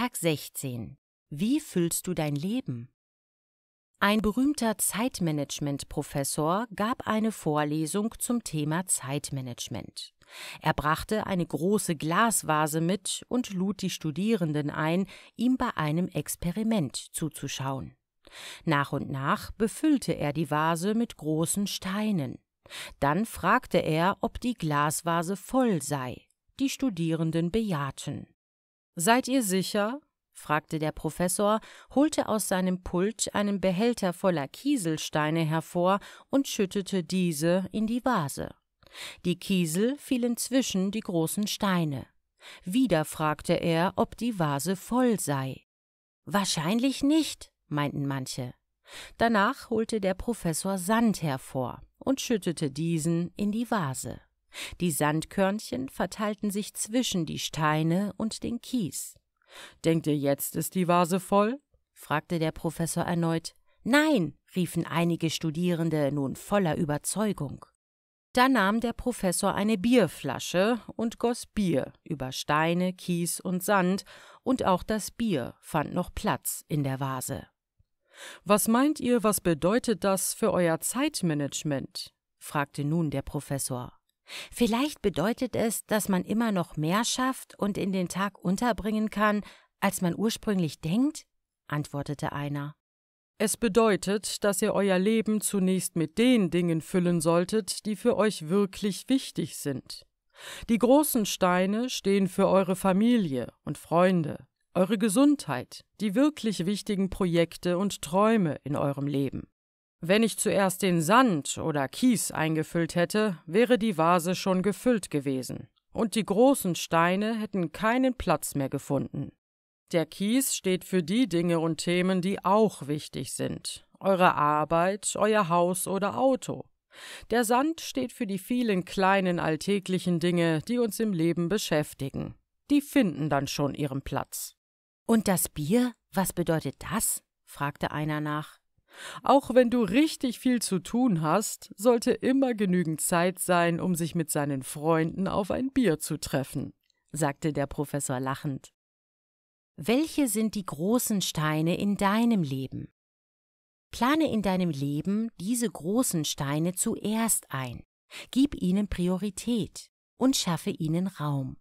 Tag 16. Wie füllst du dein Leben? Ein berühmter Zeitmanagement-Professor gab eine Vorlesung zum Thema Zeitmanagement. Er brachte eine große Glasvase mit und lud die Studierenden ein, ihm bei einem Experiment zuzuschauen. Nach und nach befüllte er die Vase mit großen Steinen. Dann fragte er, ob die Glasvase voll sei. Die Studierenden bejahten. Seid ihr sicher? fragte der Professor, holte aus seinem Pult einen Behälter voller Kieselsteine hervor und schüttete diese in die Vase. Die Kiesel fielen zwischen die großen Steine. Wieder fragte er, ob die Vase voll sei. Wahrscheinlich nicht, meinten manche. Danach holte der Professor Sand hervor und schüttete diesen in die Vase. Die Sandkörnchen verteilten sich zwischen die Steine und den Kies. Denkt ihr, jetzt ist die Vase voll? fragte der Professor erneut. Nein, riefen einige Studierende nun voller Überzeugung. Da nahm der Professor eine Bierflasche und goss Bier über Steine, Kies und Sand, und auch das Bier fand noch Platz in der Vase. Was meint ihr, was bedeutet das für euer Zeitmanagement? fragte nun der Professor. Vielleicht bedeutet es, dass man immer noch mehr schafft und in den Tag unterbringen kann, als man ursprünglich denkt? antwortete einer. Es bedeutet, dass ihr euer Leben zunächst mit den Dingen füllen solltet, die für euch wirklich wichtig sind. Die großen Steine stehen für eure Familie und Freunde, eure Gesundheit, die wirklich wichtigen Projekte und Träume in eurem Leben. Wenn ich zuerst den Sand oder Kies eingefüllt hätte, wäre die Vase schon gefüllt gewesen, und die großen Steine hätten keinen Platz mehr gefunden. Der Kies steht für die Dinge und Themen, die auch wichtig sind eure Arbeit, euer Haus oder Auto. Der Sand steht für die vielen kleinen alltäglichen Dinge, die uns im Leben beschäftigen. Die finden dann schon ihren Platz. Und das Bier, was bedeutet das? fragte einer nach. Auch wenn du richtig viel zu tun hast, sollte immer genügend Zeit sein, um sich mit seinen Freunden auf ein Bier zu treffen, sagte der Professor lachend. Welche sind die großen Steine in deinem Leben? Plane in deinem Leben diese großen Steine zuerst ein, gib ihnen Priorität und schaffe ihnen Raum.